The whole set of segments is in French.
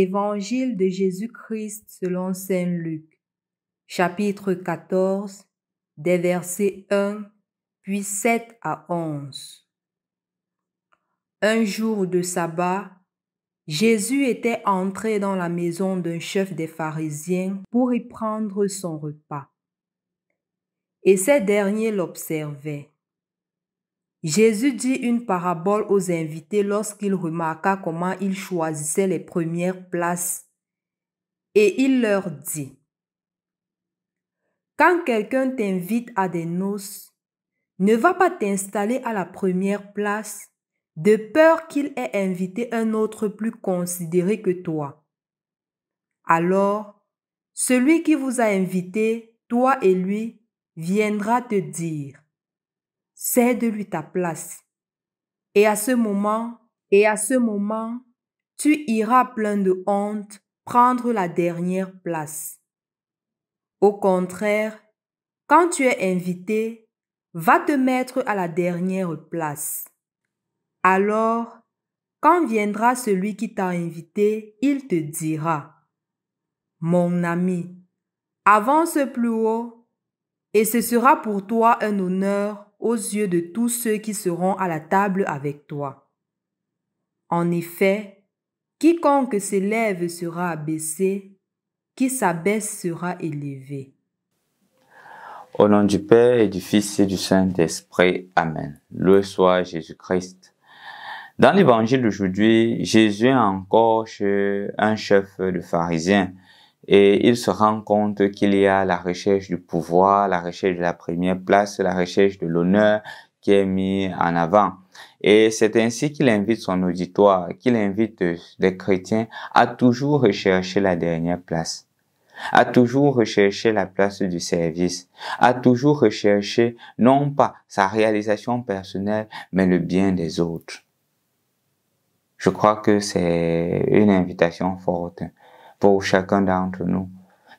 Évangile de Jésus-Christ selon Saint Luc, chapitre 14, des versets 1 puis 7 à 11. Un jour de sabbat, Jésus était entré dans la maison d'un chef des pharisiens pour y prendre son repas. Et ces derniers l'observaient. Jésus dit une parabole aux invités lorsqu'il remarqua comment ils choisissaient les premières places. Et il leur dit, Quand quelqu'un t'invite à des noces, ne va pas t'installer à la première place, de peur qu'il ait invité un autre plus considéré que toi. Alors, celui qui vous a invité, toi et lui, viendra te dire, cède-lui ta place. Et à ce moment, et à ce moment, tu iras plein de honte prendre la dernière place. Au contraire, quand tu es invité, va te mettre à la dernière place. Alors, quand viendra celui qui t'a invité, il te dira, Mon ami, avance plus haut, et ce sera pour toi un honneur aux yeux de tous ceux qui seront à la table avec toi. En effet, quiconque s'élève sera abaissé, qui s'abaisse sera élevé. Au nom du Père et du Fils et du Saint-Esprit. Amen. Le soit Jésus-Christ. Dans l'évangile d'aujourd'hui, Jésus est encore un chef de pharisiens et il se rend compte qu'il y a la recherche du pouvoir, la recherche de la première place, la recherche de l'honneur qui est mis en avant. Et c'est ainsi qu'il invite son auditoire, qu'il invite les chrétiens à toujours rechercher la dernière place, à toujours rechercher la place du service, à toujours rechercher non pas sa réalisation personnelle, mais le bien des autres. Je crois que c'est une invitation forte pour chacun d'entre nous,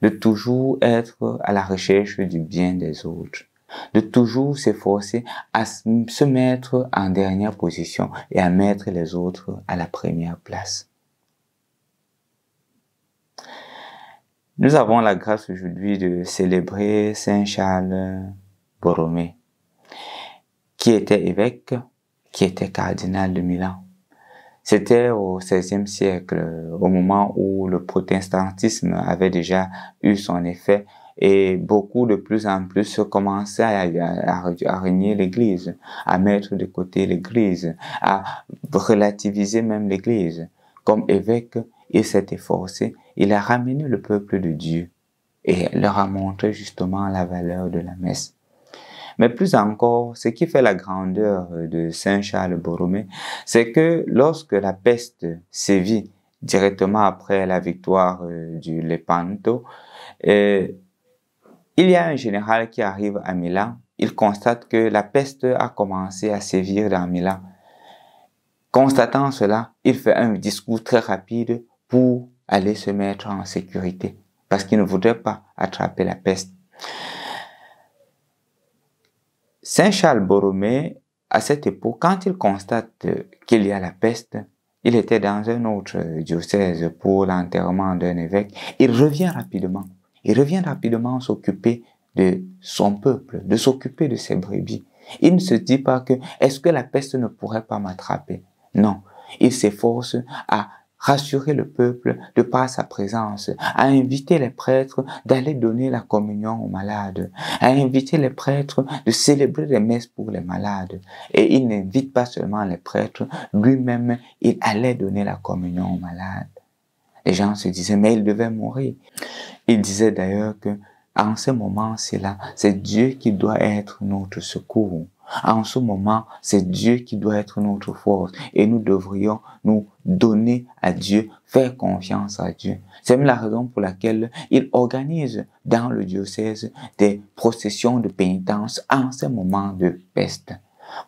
de toujours être à la recherche du bien des autres, de toujours s'efforcer à se mettre en dernière position et à mettre les autres à la première place. Nous avons la grâce aujourd'hui de célébrer Saint Charles Borromée, qui était évêque, qui était cardinal de Milan. C'était au XVIe siècle, au moment où le protestantisme avait déjà eu son effet et beaucoup de plus en plus commençaient à, à, régner l'Église, à mettre de côté l'Église, à relativiser même l'Église. Comme évêque, il s'est efforcé, il a ramené le peuple de Dieu et leur a montré justement la valeur de la messe. Mais plus encore, ce qui fait la grandeur euh, de Saint Charles Borromée, c'est que lorsque la peste sévit directement après la victoire euh, du Lepanto, euh, il y a un général qui arrive à Milan. Il constate que la peste a commencé à sévir dans Milan. Constatant cela, il fait un discours très rapide pour aller se mettre en sécurité parce qu'il ne voudrait pas attraper la peste. Saint Charles Borromée, à cette époque, quand il constate qu'il y a la peste, il était dans un autre diocèse pour l'enterrement d'un évêque. Il revient rapidement. Il revient rapidement s'occuper de son peuple, de s'occuper de ses brebis. Il ne se dit pas que est-ce que la peste ne pourrait pas m'attraper. Non, il s'efforce à rassurer le peuple de par sa présence, à inviter les prêtres d'aller donner la communion aux malades, à inviter les prêtres de célébrer les messes pour les malades. Et il n'invite pas seulement les prêtres, lui-même, il allait donner la communion aux malades. Les gens se disaient, mais il devait mourir. Il disait d'ailleurs que en ce moment-là, c'est Dieu qui doit être notre secours. En ce moment, c'est Dieu qui doit être notre force et nous devrions nous donner à Dieu, faire confiance à Dieu. C'est même la raison pour laquelle il organise dans le diocèse des processions de pénitence en ces moments de peste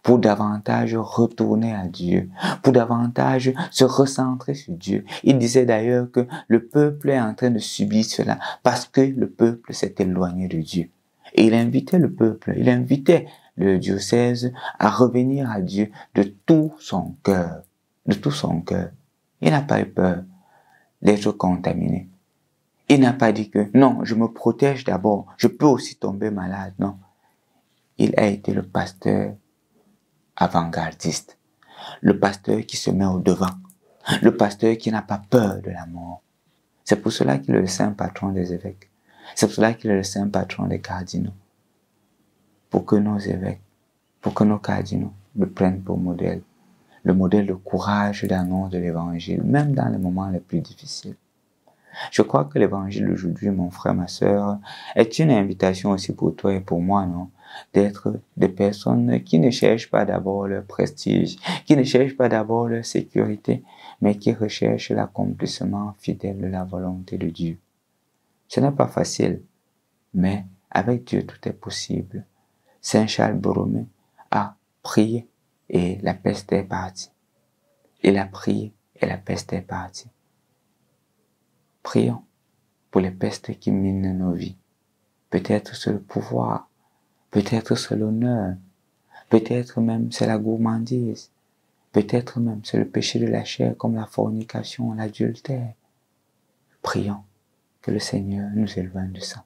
pour davantage retourner à Dieu, pour davantage se recentrer sur Dieu. Il disait d'ailleurs que le peuple est en train de subir cela parce que le peuple s'est éloigné de Dieu. Et il invitait le peuple, il invitait le diocèse à revenir à Dieu de tout son cœur, de tout son cœur. Il n'a pas eu peur d'être contaminé. Il n'a pas dit que non, je me protège d'abord, je peux aussi tomber malade. Non. Il a été le pasteur avant-gardiste, le pasteur qui se met au devant, le pasteur qui n'a pas peur de la mort. C'est pour cela qu'il est le saint patron des évêques. C'est pour cela qu'il est le saint patron des cardinaux pour que nos évêques, pour que nos cardinaux le prennent pour modèle, le modèle de courage d'annonce de l'évangile, même dans les moments les plus difficiles. Je crois que l'évangile d'aujourd'hui, mon frère, ma sœur, est une invitation aussi pour toi et pour moi, non? D'être des personnes qui ne cherchent pas d'abord leur prestige, qui ne cherchent pas d'abord leur sécurité, mais qui recherchent l'accomplissement fidèle de la volonté de Dieu. Ce n'est pas facile, mais avec Dieu tout est possible. Saint Charles Borromée a prié et la peste est partie. Il a prié et la peste est partie. Prions pour les pestes qui minent nos vies. Peut-être c'est le pouvoir, peut-être c'est l'honneur, peut-être même c'est la gourmandise, peut-être même c'est le péché de la chair comme la fornication, l'adultère. Prions que le Seigneur nous éloigne de ça.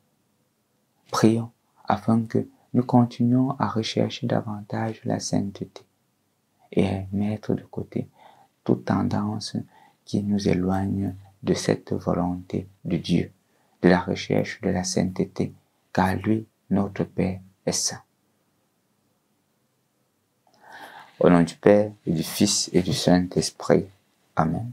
Prions afin que nous continuons à rechercher davantage la sainteté et à mettre de côté toute tendance qui nous éloigne de cette volonté de Dieu, de la recherche de la sainteté, car lui, notre Père, est saint. Au nom du Père et du Fils et du Saint-Esprit. Amen.